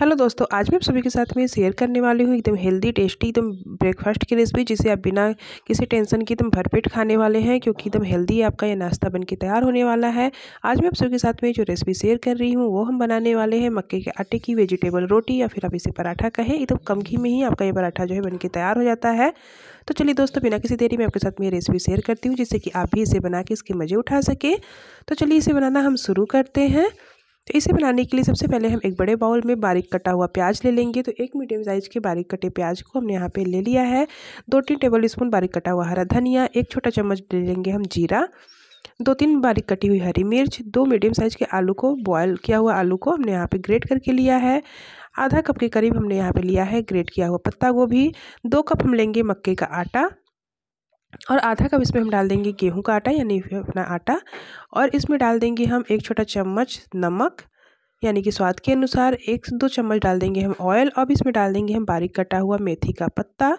hello दोस्तों आज मैं आप सभी के साथ में शेयर करने वाली हूँ एकदम हेल्दी टेस्टी एकदम ब्रेकफास्ट की रेसिपी जिसे आप बिना किसी टेंशन के एकदम भरपेट खाने वाले हैं क्योंकि एकदम हेल्दी आपका ये नाश्ता बन के तैयार होने वाला है आज मैं आप सभी के साथ में जो रेसिपी शेयर कर रही हूँ वो हम बनाने वाले हैं मक्के के आटे की वेजिटेबल रोटी या फिर आप इसे पराठा कहें एकदम कम घी में ही आपका ये पराठा जो है बन के तैयार हो जाता है तो चलिए दोस्तों बिना किसी देरी में आपके साथ में ये रेसिपी शेयर करती हूँ जिससे कि आप भी इसे बना के इसके मज़े उठा सकें तो चलिए इसे बनाना हम शुरू करते हैं तो इसे बनाने के लिए सबसे पहले हम एक बड़े बाउल में बारीक कटा हुआ प्याज ले लेंगे तो एक मीडियम साइज़ के बारीक कटे प्याज को हमने यहाँ पे ले लिया है दो तीन टेबल स्पून बारीक कटा हुआ हरा धनिया एक छोटा चम्मच ले लेंगे हम जीरा दो तीन बारीक कटी हुई हरी मिर्च दो मीडियम साइज़ के आलू को बॉयल किया हुआ आलू को हमने यहाँ पे ग्रेट करके लिया है आधा कप के करीब हमने यहाँ पे लिया है ग्रेट किया हुआ पत्ता गोभी दो कप हम लेंगे मक्के का आटा और आधा कप इसमें हम डाल देंगे गेहूं का आटा यानी अपना आटा और इसमें डाल देंगे हम एक छोटा चम्मच नमक यानी कि स्वाद के अनुसार एक दो चम्मच डाल देंगे हम ऑयल अब इसमें डाल देंगे हम बारीक कटा हुआ मेथी का पत्ता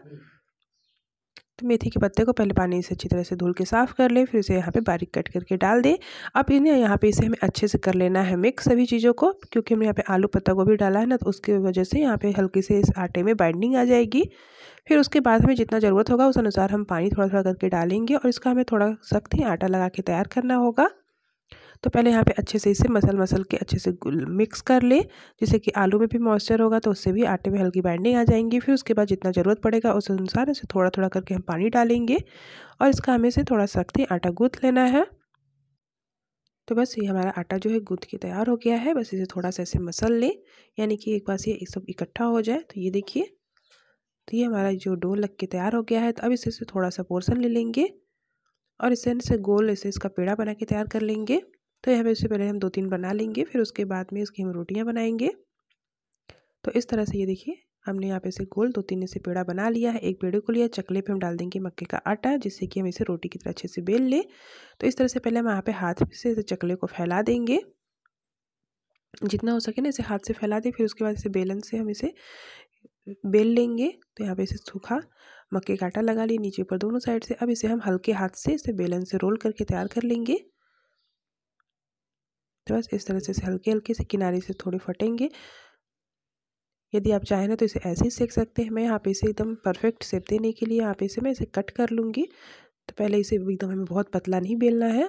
तो मेथी के पत्ते को पहले पानी से अच्छी तरह से धुल के साफ़ कर लें फिर इसे यहाँ पे बारीक कट करके डाल दें अब इन्हें यहाँ पे इसे हमें अच्छे से कर लेना है मिक्स सभी चीज़ों को क्योंकि हमने यहाँ पे आलू पत्ता को भी डाला है ना तो उसकी वजह से यहाँ पे हल्की से इस आटे में बाइंडिंग आ जाएगी फिर उसके बाद हमें जितना ज़रूरत होगा उस अनुसार हम पानी थोड़ा थोड़ा करके डालेंगे और इसका हमें थोड़ा सख्त ही आटा लगा के तैयार करना होगा तो पहले यहाँ पे अच्छे से इसे मसल मसल के अच्छे से मिक्स कर ले जैसे कि आलू में भी मॉइस्चर होगा तो उससे भी आटे में हल्की बाइंडिंग आ जाएंगी फिर उसके बाद जितना ज़रूरत पड़ेगा उस अनुसार इसे थोड़ा थोड़ा करके हम पानी डालेंगे और इसका हमें इसे थोड़ा सख्ती आटा गूँथ लेना है तो बस ये हमारा आटा जो है गूंथ के तैयार हो गया है बस इसे थोड़ा सा ऐसे मसल ले यानी कि एक पास ये सब इकट्ठा हो जाए तो ये देखिए तो ये हमारा जो डो लग के तैयार हो गया है तो अब इसे से थोड़ा सा पोर्सन ले लेंगे और इसे इसे गोल इसे इसका पेड़ा बना के तैयार कर लेंगे तो यहाँ पर इससे पहले हम दो तीन बना लेंगे फिर उसके बाद में इसकी हम रोटियाँ बनाएंगे तो इस तरह से ये देखिए हमने यहाँ पे इसे गोल दो तीन से पेड़ा बना लिया है एक पेड़े को लिया चकले पे हम डाल देंगे मक्के का आटा जिससे कि हम इसे रोटी की तरह अच्छे से बेल लें तो इस तरह से पहले हम यहाँ पे हाथ से इसे चकले को फैला देंगे जितना हो सके ना इसे हाथ से फैला दें फिर उसके बाद इसे बेलन से हम इसे बेल लेंगे तो यहाँ पर इसे सूखा मक्के का आटा लगा लिए नीचे ऊपर दोनों साइड से अब इसे हम हल्के हाथ से इसे बेलन से रोल करके तैयार कर लेंगे तो बस इस तरह से हल्के हल्के से किनारे से थोड़े फटेंगे यदि आप चाहें ना तो इसे ऐसे ही सेक सकते हैं मैं यहाँ पे इसे एकदम परफेक्ट सेप देने के लिए यहाँ पे इसे मैं इसे कट कर लूँगी तो पहले इसे एकदम हमें बहुत पतला नहीं बेलना है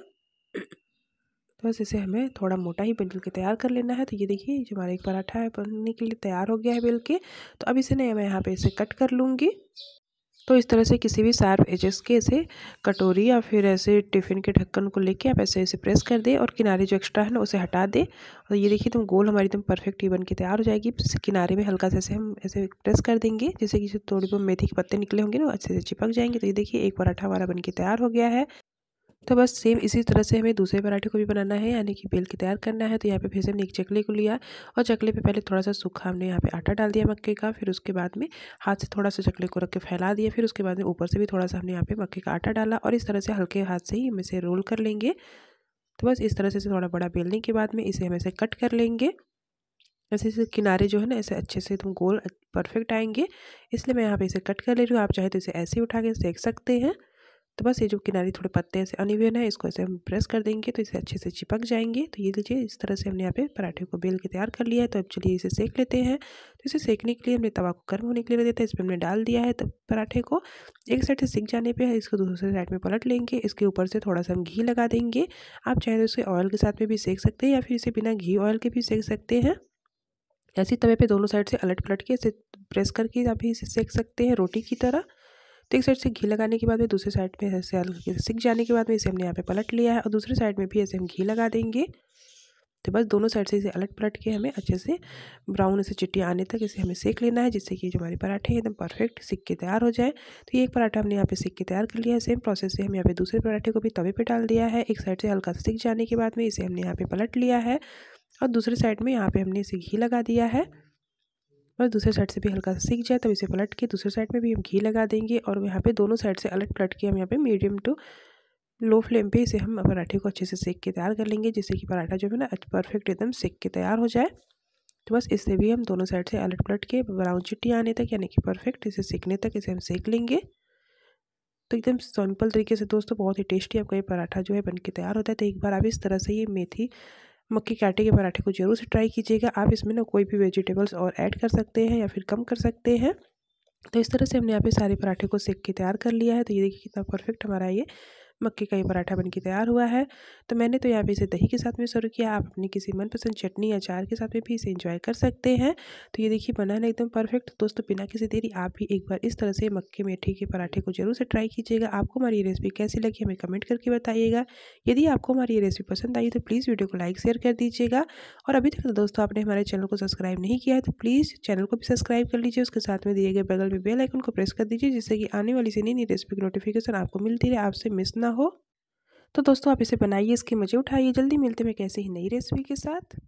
तो बस इसे हमें थोड़ा मोटा ही बेल के तैयार कर लेना है तो ये देखिए जो हमारा एक पराठा है बनने के लिए तैयार हो गया है बेल के तो अब इसे नहीं मैं यहाँ पर इसे कट कर लूँगी तो इस तरह से किसी भी शार्प एजेस के ऐसे कटोरी या फिर ऐसे टिफ़िन के ढक्कन को लेके आप ऐसे ऐसे प्रेस कर दें और किनारे जो एक्स्ट्रा है ना उसे हटा दें और ये देखिए तुम गोल हमारी एकदम परफेक्ट ही बन के तैयार हो जाएगी किनारे में हल्का सा ऐसे हम ऐसे प्रेस कर देंगे जैसे कि थोड़ी बहुत मेथी के पत्ते निकले होंगे ना अच्छे से चिपक जाएंगे तो ये देखिए एक पराठा हमारा बन के तैयार हो गया है तो बस सेम इसी तरह से हमें दूसरे पराठे को भी बनाना है यानी कि बेल की तैयार करना है तो यहाँ पे फिर से हमने एक चकले को लिया और चकले पे पहले थोड़ा सा सूखा हमने यहाँ पे आटा डाल दिया मक्के का फिर उसके बाद में हाथ से थोड़ा सा चकले को रख के फैला दिया फिर उसके बाद में ऊपर से भी थोड़ा सा हमने यहाँ पे मक्के का आटा डाला और इस तरह से हल्के हाथ से ही हम इसे रोल कर लेंगे तो बस इस तरह से थोड़ा बड़ा बेलने के बाद में इसे हम ऐसे कट कर लेंगे ऐसे इसे किनारे जो है ना ऐसे अच्छे से तुम तो गोल परफेक्ट आएंगे इसलिए मैं यहाँ पे इसे कट कर ले रही हूँ आप चाहे तो इसे ऐसे उठा के सेक सकते हैं तो बस ये जो किनारे थोड़े पत्ते ऐसे अनिवेन है इसको ऐसे हम प्रेस कर देंगे तो इसे अच्छे से चिपक जाएंगे तो ये लीजिए इस तरह से हमने यहाँ पे पराठे को बेल के तैयार कर लिया है तो अब चलिए इसे सेक लेते हैं तो इसे सेकने के लिए हमने तवा को गर्म होने के लिए देते हैं इस पर हमने डाल दिया है तो पराठे को एक साइड से सेक जाने पर इसको दूसरे साइड में पलट लेंगे इसके ऊपर से थोड़ा सा हम घी लगा देंगे आप चाहे तो इसे ऑयल के साथ में भी सेक सकते हैं या फिर इसे बिना घी ऑयल के भी सेक सकते हैं ऐसे तवे पे दोनों साइड से अलट पलट के इसे प्रेस करके आप इसे सेक सकते हैं रोटी की तरह तो एक साइड से घी लगाने के बाद में दूसरे साइड में ऐसे हल्के सिक जाने के बाद में इसे हमने यहाँ पे पलट लिया है और दूसरे साइड में भी ऐसे हम घी लगा देंगे तो बस दोनों साइड से इसे अलट पलट के हमें अच्छे से ब्राउन से चिट्टी आने तक इसे हमें सेक लेना है जिससे कि जो हमारे पराठे हैं एकदम परफेक्ट सिक के तैयार हो जाए तो ये एक पराठा हमने यहाँ पे सिक के तैयार कर लिया है सेम प्रोसेस से हम यहाँ पे दूसरे पराठे को भी तवे पे डाल दिया है एक साइड से हल्का सा सिक जाने के बाद में इसे हमने यहाँ पर पलट लिया है और दूसरे साइड में यहाँ पर हमने इसे घी लगा दिया है बस दूसरे साइड से भी हल्का सा सीख जाए तब इसे पलट के दूसरे साइड में भी हम घी लगा देंगे और यहाँ पे दोनों साइड से अलट पलट के हम यहाँ पे मीडियम टू लो फ्लेम पे इसे हम पराठे को अच्छे से सेक के तैयार कर लेंगे जिससे कि पराठा जो है ना परफेक्ट एकदम सेक के तैयार हो जाए तो बस इससे भी हम दोनों साइड से अलट पलट के ब्राउन चिट्टी आने तक यानी कि परफेक्ट इसे सेकने तक इसे हम सेक लेंगे तो एकदम सिंपल तरीके से दोस्तों बहुत ही टेस्टी आपका ये पराठा जो है बन के तैयार होता है तो एक बार आप इस तरह से ये मेथी मक्के के आटे के पराठे को जरूर से ट्राई कीजिएगा आप इसमें ना कोई भी वेजिटेबल्स और ऐड कर सकते हैं या फिर कम कर सकते हैं तो इस तरह से हमने यहाँ पे सारे पराठे को सेक के तैयार कर लिया है तो ये देखिए कितना परफेक्ट हमारा ये मक्के का ही पराठा बनके तैयार हुआ है तो मैंने तो यहाँ पे इसे दही के साथ में सर्व किया आप अपनी किसी मनपसंद चटनी या अचार के साथ में भी इसे इंजॉय कर सकते हैं तो ये देखिए बना है एकदम परफेक्ट दोस्तों बिना किसी देरी आप भी एक बार इस तरह से मक्के मेठे के पराठे को जरूर से ट्राई कीजिएगा आपको हमारी रेसिपी कैसी लगी हमें कमेंट करके बताइएगा यदि आपको हमारी ये रेसिपी पसंद आई तो प्लीज़ वीडियो को लाइक शेयर कर दीजिएगा और अभी तक तो दोस्तों आपने हमारे चैनल को सब्सक्राइब नहीं किया है तो प्लीज़ चैनल को भी सब्सक्राइब कर लीजिए उसके साथ में दिए गए बगल में बेल आइकन को प्रेस कर दीजिए जिससे कि आने वाली से नई नई रेसिपी की नोटिफिकेशन आपको मिलती रहे आपसे मिस ना हो तो दोस्तों आप इसे बनाइए इसकी मज़े उठाइए जल्दी मिलते हैं कैसे ही नई रेसिपी के साथ